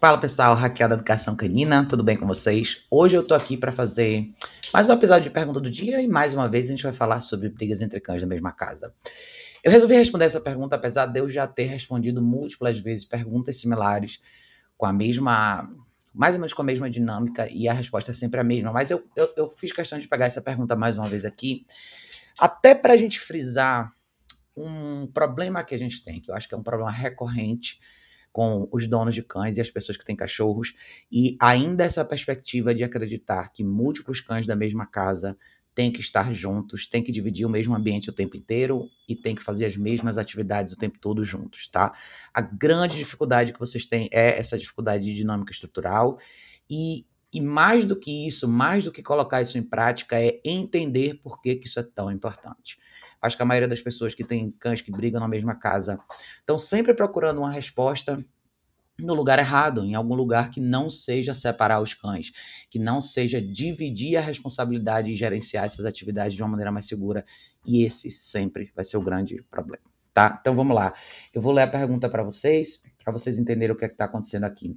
Fala pessoal, Raquel da Educação Canina, tudo bem com vocês? Hoje eu tô aqui para fazer mais um episódio de pergunta do dia e mais uma vez a gente vai falar sobre brigas entre cães na mesma casa. Eu resolvi responder essa pergunta apesar de eu já ter respondido múltiplas vezes perguntas similares com a mesma, mais ou menos com a mesma dinâmica e a resposta é sempre a mesma, mas eu, eu, eu fiz questão de pegar essa pergunta mais uma vez aqui, até para a gente frisar um problema que a gente tem, que eu acho que é um problema recorrente com os donos de cães e as pessoas que têm cachorros, e ainda essa perspectiva de acreditar que múltiplos cães da mesma casa têm que estar juntos, têm que dividir o mesmo ambiente o tempo inteiro e têm que fazer as mesmas atividades o tempo todo juntos, tá? A grande dificuldade que vocês têm é essa dificuldade de dinâmica estrutural e e mais do que isso, mais do que colocar isso em prática, é entender por que, que isso é tão importante. Acho que a maioria das pessoas que tem cães que brigam na mesma casa estão sempre procurando uma resposta no lugar errado, em algum lugar que não seja separar os cães, que não seja dividir a responsabilidade e gerenciar essas atividades de uma maneira mais segura. E esse sempre vai ser o grande problema, tá? Então vamos lá. Eu vou ler a pergunta para vocês, para vocês entenderem o que é está acontecendo aqui.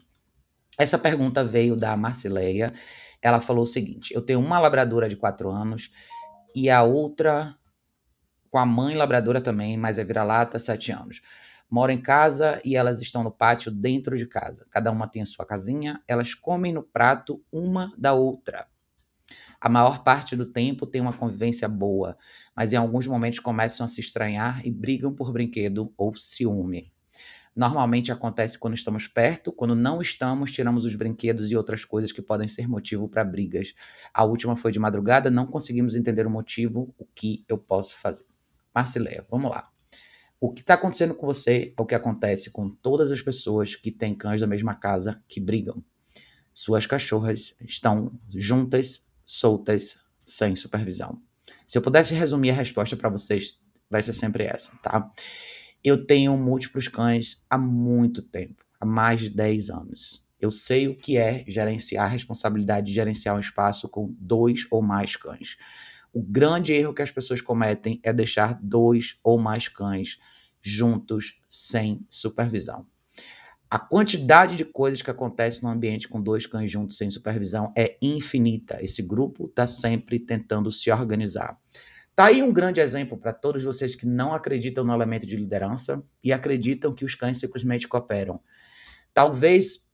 Essa pergunta veio da Marcileia. Ela falou o seguinte: eu tenho uma labradora de quatro anos e a outra com a mãe labradora também, mas é vira-lata, sete anos. Moro em casa e elas estão no pátio dentro de casa. Cada uma tem a sua casinha, elas comem no prato uma da outra. A maior parte do tempo tem uma convivência boa, mas em alguns momentos começam a se estranhar e brigam por brinquedo ou ciúme. Normalmente acontece quando estamos perto, quando não estamos, tiramos os brinquedos e outras coisas que podem ser motivo para brigas. A última foi de madrugada, não conseguimos entender o motivo, o que eu posso fazer. Marcileia, vamos lá. O que está acontecendo com você é o que acontece com todas as pessoas que têm cães da mesma casa que brigam. Suas cachorras estão juntas, soltas, sem supervisão. Se eu pudesse resumir a resposta para vocês, vai ser sempre essa, tá? Eu tenho múltiplos cães há muito tempo, há mais de 10 anos. Eu sei o que é gerenciar a responsabilidade de gerenciar um espaço com dois ou mais cães. O grande erro que as pessoas cometem é deixar dois ou mais cães juntos sem supervisão. A quantidade de coisas que acontecem no ambiente com dois cães juntos sem supervisão é infinita. Esse grupo está sempre tentando se organizar. Tá aí um grande exemplo para todos vocês que não acreditam no elemento de liderança e acreditam que os cães simplesmente cooperam. Talvez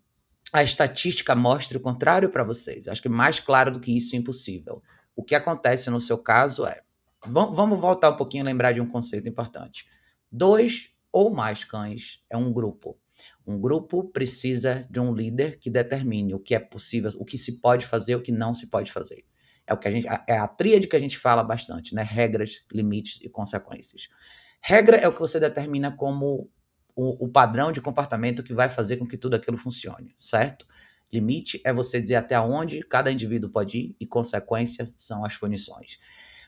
a estatística mostre o contrário para vocês. Acho que mais claro do que isso é impossível. O que acontece no seu caso é. Vamos voltar um pouquinho e lembrar de um conceito importante. Dois ou mais cães é um grupo. Um grupo precisa de um líder que determine o que é possível, o que se pode fazer, o que não se pode fazer. É o que a gente é a tríade que a gente fala bastante, né? Regras, limites e consequências. Regra é o que você determina como o, o padrão de comportamento que vai fazer com que tudo aquilo funcione, certo? Limite é você dizer até onde cada indivíduo pode ir e consequência são as punições.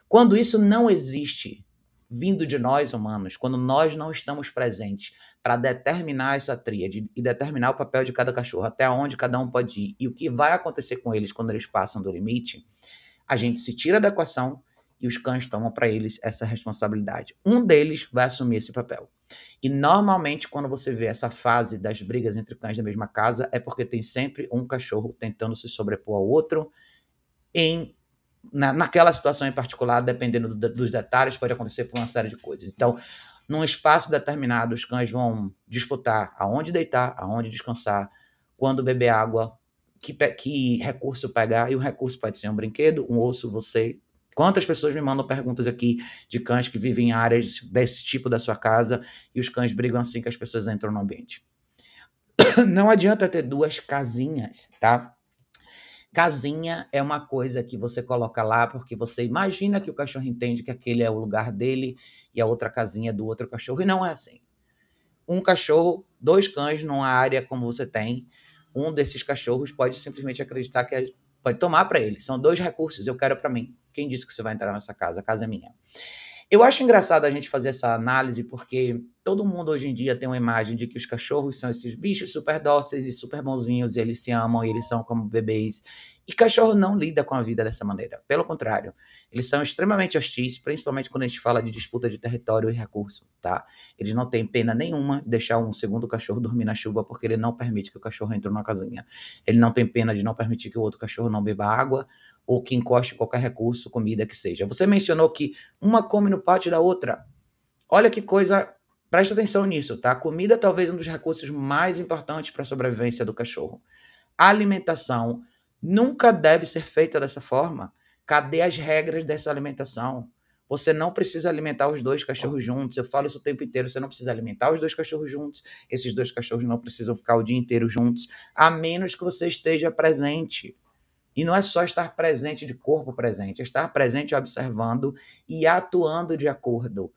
Quando isso não existe vindo de nós humanos, quando nós não estamos presentes para determinar essa tríade e determinar o papel de cada cachorro, até onde cada um pode ir e o que vai acontecer com eles quando eles passam do limite, a gente se tira da equação e os cães tomam para eles essa responsabilidade. Um deles vai assumir esse papel. E normalmente, quando você vê essa fase das brigas entre cães da mesma casa, é porque tem sempre um cachorro tentando se sobrepor ao outro. Em, na, naquela situação em particular, dependendo do, dos detalhes, pode acontecer por uma série de coisas. Então, num espaço determinado, os cães vão disputar aonde deitar, aonde descansar, quando beber água, que, que recurso pegar, e o recurso pode ser um brinquedo, um osso, você. Quantas pessoas me mandam perguntas aqui de cães que vivem em áreas desse tipo da sua casa e os cães brigam assim que as pessoas entram no ambiente? Não adianta ter duas casinhas, tá? Casinha é uma coisa que você coloca lá porque você imagina que o cachorro entende que aquele é o lugar dele e a outra casinha é do outro cachorro, e não é assim. Um cachorro, dois cães numa área como você tem, um desses cachorros pode simplesmente acreditar que é, pode tomar para ele. São dois recursos, eu quero para mim. Quem disse que você vai entrar nessa casa? A casa é minha. Eu acho engraçado a gente fazer essa análise porque todo mundo hoje em dia tem uma imagem de que os cachorros são esses bichos super dóceis e super bonzinhos, e eles se amam, e eles são como bebês, e cachorro não lida com a vida dessa maneira. Pelo contrário, eles são extremamente hostis, principalmente quando a gente fala de disputa de território e recurso, tá? Eles não têm pena nenhuma de deixar um segundo cachorro dormir na chuva porque ele não permite que o cachorro entre numa casinha. Ele não tem pena de não permitir que o outro cachorro não beba água ou que encoste qualquer recurso, comida que seja. Você mencionou que uma come no pátio da outra. Olha que coisa Preste atenção nisso, tá? Comida talvez um dos recursos mais importantes para a sobrevivência do cachorro. alimentação Nunca deve ser feita dessa forma. Cadê as regras dessa alimentação? Você não precisa alimentar os dois cachorros juntos. Eu falo isso o tempo inteiro. Você não precisa alimentar os dois cachorros juntos. Esses dois cachorros não precisam ficar o dia inteiro juntos, a menos que você esteja presente. E não é só estar presente de corpo presente, é estar presente observando e atuando de acordo.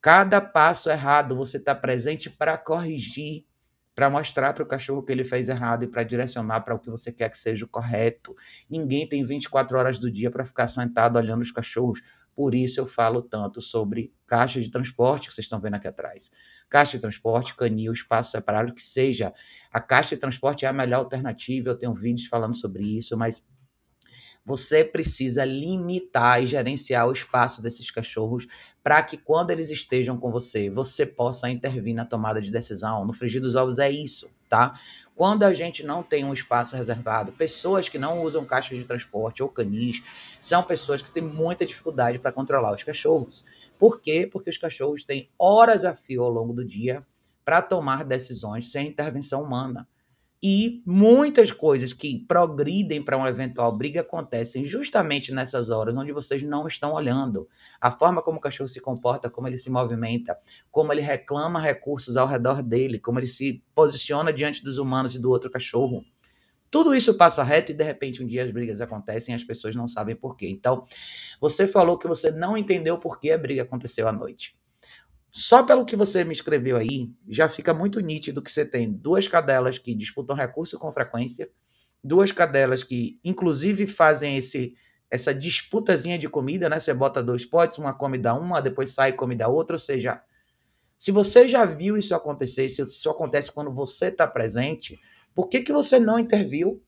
Cada passo errado você está presente para corrigir para mostrar para o cachorro que ele fez errado e para direcionar para o que você quer que seja o correto. Ninguém tem 24 horas do dia para ficar sentado olhando os cachorros. Por isso eu falo tanto sobre caixa de transporte que vocês estão vendo aqui atrás. Caixa de transporte, canil, espaço separado, que seja. A caixa de transporte é a melhor alternativa. Eu tenho vídeos falando sobre isso, mas você precisa limitar e gerenciar o espaço desses cachorros para que quando eles estejam com você, você possa intervir na tomada de decisão. No frigir dos ovos é isso, tá? Quando a gente não tem um espaço reservado, pessoas que não usam caixas de transporte ou canis são pessoas que têm muita dificuldade para controlar os cachorros. Por quê? Porque os cachorros têm horas a fio ao longo do dia para tomar decisões sem intervenção humana. E muitas coisas que progridem para uma eventual briga acontecem justamente nessas horas onde vocês não estão olhando. A forma como o cachorro se comporta, como ele se movimenta, como ele reclama recursos ao redor dele, como ele se posiciona diante dos humanos e do outro cachorro. Tudo isso passa reto e de repente um dia as brigas acontecem e as pessoas não sabem por quê. Então, você falou que você não entendeu por que a briga aconteceu à noite. Só pelo que você me escreveu aí, já fica muito nítido que você tem duas cadelas que disputam recurso com frequência, duas cadelas que, inclusive, fazem esse essa disputazinha de comida, né? Você bota dois potes, uma come da uma, depois sai e come da outra. Ou seja, se você já viu isso acontecer, se isso acontece quando você está presente, por que, que você não interviu?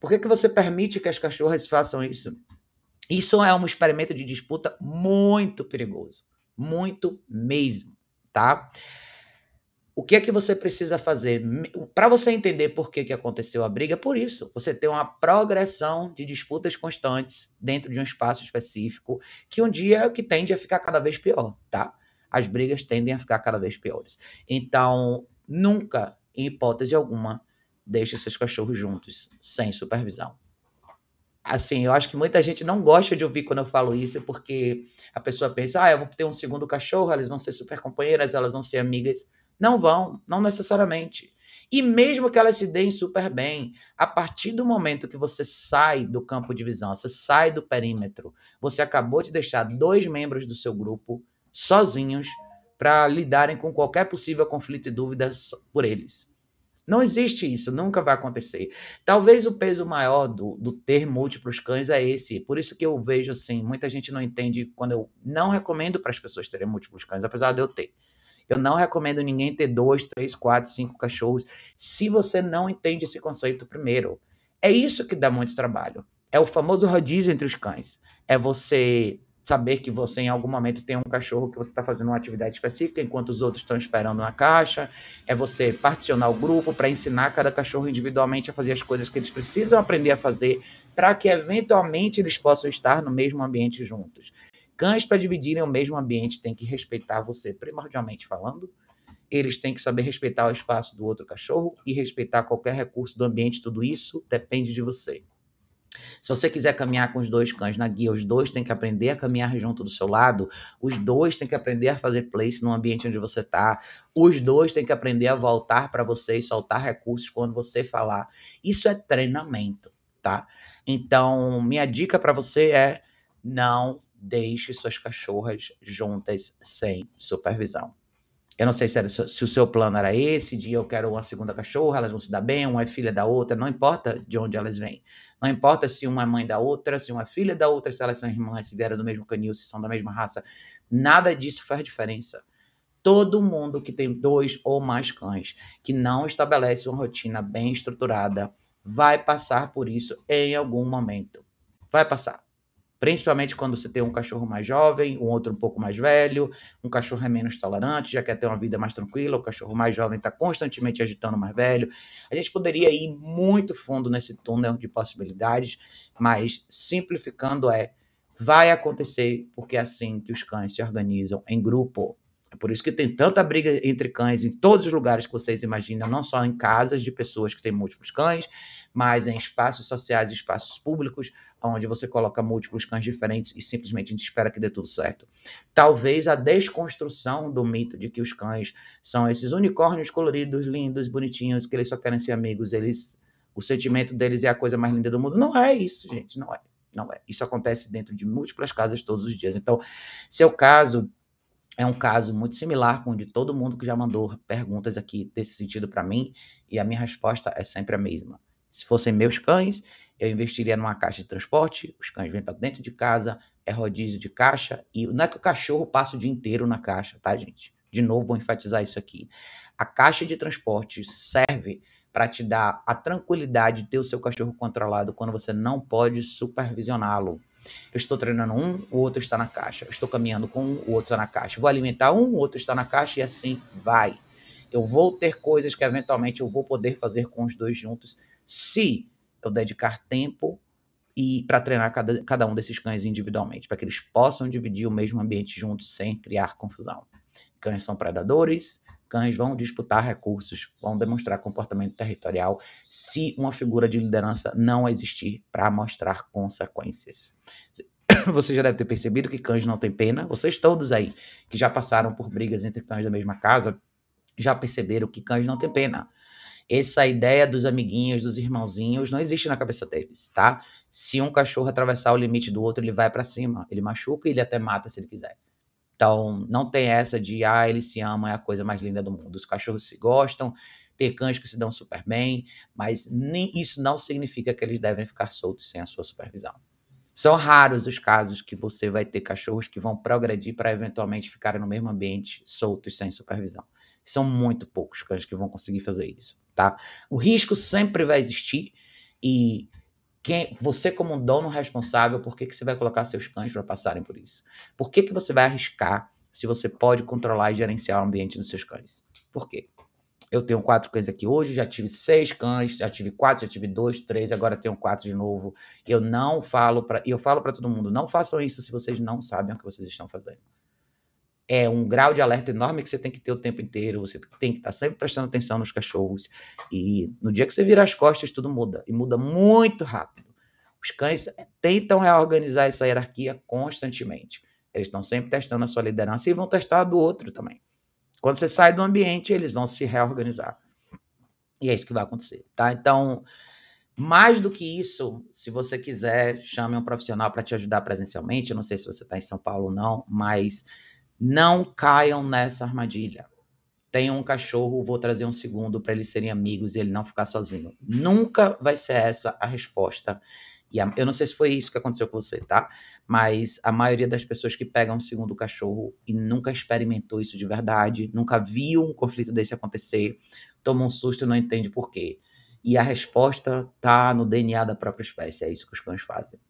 Por que, que você permite que as cachorras façam isso? Isso é um experimento de disputa muito perigoso muito mesmo, tá? O que é que você precisa fazer? Para você entender por que, que aconteceu a briga, é por isso, você tem uma progressão de disputas constantes dentro de um espaço específico, que um dia é o que tende a ficar cada vez pior, tá? As brigas tendem a ficar cada vez piores. Então, nunca, em hipótese alguma, deixe seus cachorros juntos, sem supervisão assim, eu acho que muita gente não gosta de ouvir quando eu falo isso, porque a pessoa pensa, ah, eu vou ter um segundo cachorro, elas vão ser super companheiras, elas vão ser amigas. Não vão, não necessariamente. E mesmo que elas se deem super bem, a partir do momento que você sai do campo de visão, você sai do perímetro, você acabou de deixar dois membros do seu grupo sozinhos para lidarem com qualquer possível conflito e dúvida por eles. Não existe isso, nunca vai acontecer. Talvez o peso maior do, do ter múltiplos cães é esse. Por isso que eu vejo assim, muita gente não entende quando eu não recomendo para as pessoas terem múltiplos cães, apesar de eu ter. Eu não recomendo ninguém ter dois, três, quatro, cinco cachorros, se você não entende esse conceito primeiro. É isso que dá muito trabalho. É o famoso rodízio entre os cães. É você saber que você em algum momento tem um cachorro que você está fazendo uma atividade específica, enquanto os outros estão esperando na caixa, é você particionar o grupo para ensinar cada cachorro individualmente a fazer as coisas que eles precisam aprender a fazer, para que eventualmente eles possam estar no mesmo ambiente juntos. Cães, para dividirem o mesmo ambiente, têm que respeitar você, primordialmente falando. Eles têm que saber respeitar o espaço do outro cachorro e respeitar qualquer recurso do ambiente. Tudo isso depende de você. Se você quiser caminhar com os dois cães na guia, os dois têm que aprender a caminhar junto do seu lado, os dois têm que aprender a fazer place no ambiente onde você está, os dois têm que aprender a voltar para você e soltar recursos quando você falar. Isso é treinamento, tá? Então, minha dica para você é não deixe suas cachorras juntas sem supervisão. Eu não sei se, era, se, o seu plano era esse, de eu quero uma segunda cachorra, elas vão se dar bem, uma é filha da outra, não importa de onde elas vêm. Não importa se uma é mãe da outra, se uma é filha da outra, se elas são irmãs, se vieram do mesmo canil, se são da mesma raça. Nada disso faz diferença. Todo mundo que tem dois ou mais cães, que não estabelece uma rotina bem estruturada, vai passar por isso em algum momento. Vai passar. Principalmente quando você tem um cachorro mais jovem, um outro um pouco mais velho, um cachorro é menos tolerante, já quer ter uma vida mais tranquila, o cachorro mais jovem está constantemente agitando o mais velho. A gente poderia ir muito fundo nesse túnel de possibilidades, mas simplificando é vai acontecer porque é assim que os cães se organizam em grupo. É por isso que tem tanta briga entre cães em todos os lugares que vocês imaginam, não só em casas de pessoas que têm múltiplos cães, mas em espaços sociais, espaços públicos, onde você coloca múltiplos cães diferentes e simplesmente a gente espera que dê tudo certo. Talvez a desconstrução do mito de que os cães são esses unicórnios coloridos, lindos, bonitinhos, que eles só querem ser amigos, eles o sentimento deles é a coisa mais linda do mundo. Não é isso, gente, não é. Não é. Isso acontece dentro de múltiplas casas todos os dias. Então, seu caso é um caso muito similar com o de todo mundo que já mandou perguntas aqui desse sentido para mim, e a minha resposta é sempre a mesma. Se fossem meus cães, eu investiria numa caixa de transporte, os cães vêm para dentro de casa, é rodízio de caixa, e não é que o cachorro passa o dia inteiro na caixa, tá, gente? De novo, vou enfatizar isso aqui. A caixa de transporte serve para te dar a tranquilidade de ter o seu cachorro controlado quando você não pode supervisioná-lo. Eu estou treinando um, o outro está na caixa. Eu estou caminhando com um, o outro está na caixa. Vou alimentar um, o outro está na caixa e assim vai. Eu vou ter coisas que eventualmente eu vou poder fazer com os dois juntos se eu dedicar tempo e para treinar cada, cada um desses cães individualmente, para que eles possam dividir o mesmo ambiente juntos sem criar confusão. Cães são predadores, cães vão disputar recursos, vão demonstrar comportamento territorial se uma figura de liderança não existir para mostrar consequências. Você já deve ter percebido que cães não têm pena. Vocês todos aí que já passaram por brigas entre cães da mesma casa já perceberam que cães não têm pena essa é ideia dos amiguinhos, dos irmãozinhos, não existe na cabeça deles, tá? Se um cachorro atravessar o limite do outro, ele vai para cima, ele machuca e ele até mata se ele quiser. Então, não tem essa de, ah, eles se amam, é a coisa mais linda do mundo. Os cachorros se gostam, ter cães que se dão super bem, mas nem, isso não significa que eles devem ficar soltos sem a sua supervisão. São raros os casos que você vai ter cachorros que vão progredir para eventualmente ficarem no mesmo ambiente soltos sem supervisão. São muito poucos cães que vão conseguir fazer isso, tá? O risco sempre vai existir e quem, você como um dono responsável, por que, que você vai colocar seus cães para passarem por isso? Por que, que você vai arriscar se você pode controlar e gerenciar o ambiente dos seus cães? Por quê? Eu tenho quatro cães aqui hoje, já tive seis cães, já tive quatro, já tive dois, três, agora tenho quatro de novo. Eu não falo para, eu falo para todo mundo, não façam isso se vocês não sabem o que vocês estão fazendo é um grau de alerta enorme que você tem que ter o tempo inteiro, você tem que estar tá sempre prestando atenção nos cachorros. E no dia que você vira as costas, tudo muda. E muda muito rápido. Os cães eh, tentam reorganizar essa hierarquia constantemente. Eles estão sempre testando a sua liderança e vão testar a do outro também. Quando você sai do ambiente, eles vão se reorganizar. E é isso que vai acontecer, tá? Então, mais do que isso, se você quiser, chame um profissional para te ajudar presencialmente. Eu não sei se você está em São Paulo ou não, mas não caiam nessa armadilha. Tenham um cachorro, vou trazer um segundo para eles serem amigos e ele não ficar sozinho. Nunca vai ser essa a resposta. E a, eu não sei se foi isso que aconteceu com você, tá? Mas a maioria das pessoas que pegam um segundo cachorro e nunca experimentou isso de verdade, nunca viu um conflito desse acontecer, toma um susto e não entende por quê. E a resposta tá no DNA da própria espécie. É isso que os cães fazem.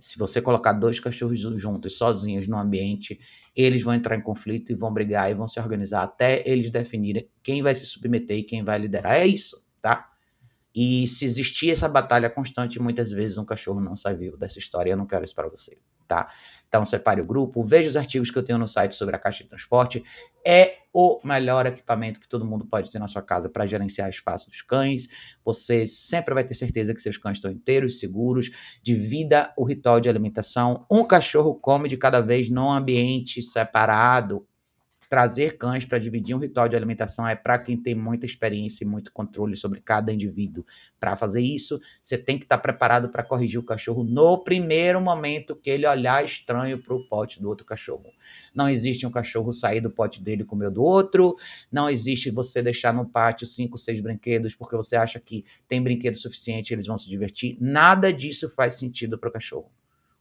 Se você colocar dois cachorros juntos, sozinhos, no ambiente, eles vão entrar em conflito e vão brigar e vão se organizar até eles definirem quem vai se submeter e quem vai liderar. É isso, tá? E se existia essa batalha constante, muitas vezes um cachorro não sai vivo dessa história. Eu não quero isso para você, tá? Então separe o grupo, veja os artigos que eu tenho no site sobre a caixa de transporte. É o melhor equipamento que todo mundo pode ter na sua casa para gerenciar o espaço dos cães. Você sempre vai ter certeza que seus cães estão inteiros, seguros. Divida o ritual de alimentação. Um cachorro come de cada vez num ambiente separado Trazer cães para dividir um ritual de alimentação é para quem tem muita experiência e muito controle sobre cada indivíduo. Para fazer isso, você tem que estar tá preparado para corrigir o cachorro no primeiro momento que ele olhar estranho para o pote do outro cachorro. Não existe um cachorro sair do pote dele e comer do outro. Não existe você deixar no pátio cinco, seis brinquedos porque você acha que tem brinquedo suficiente e eles vão se divertir. Nada disso faz sentido para o cachorro.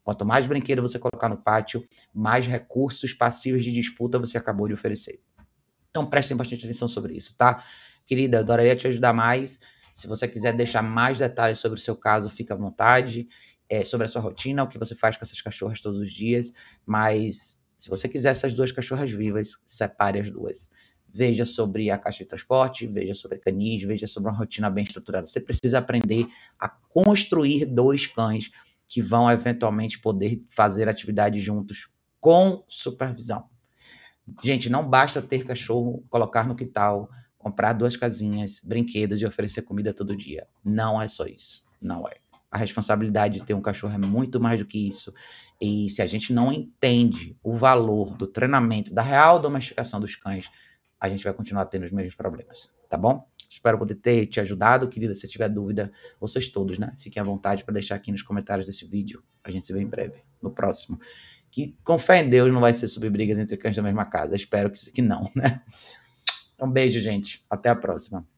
Quanto mais brinquedo você colocar no pátio, mais recursos passivos de disputa você acabou de oferecer. Então prestem bastante atenção sobre isso, tá? Querida, adoraria te ajudar mais. Se você quiser deixar mais detalhes sobre o seu caso, fica à vontade. É, sobre a sua rotina, o que você faz com essas cachorras todos os dias. Mas se você quiser essas duas cachorras vivas, separe as duas. Veja sobre a caixa de transporte, veja sobre canis, veja sobre uma rotina bem estruturada. Você precisa aprender a construir dois cães que vão eventualmente poder fazer atividade juntos com supervisão. Gente, não basta ter cachorro, colocar no quintal, comprar duas casinhas, brinquedos e oferecer comida todo dia. Não é só isso. Não é. A responsabilidade de ter um cachorro é muito mais do que isso. E se a gente não entende o valor do treinamento, da real domesticação dos cães, a gente vai continuar tendo os mesmos problemas, tá bom? Espero poder ter te ajudado, querida. Se tiver dúvida, vocês todos, né? Fiquem à vontade para deixar aqui nos comentários desse vídeo. A gente se vê em breve, no próximo. Que, com fé em Deus, não vai ser sobre brigas entre cães da mesma casa. Espero que, que não, né? Um beijo, gente. Até a próxima.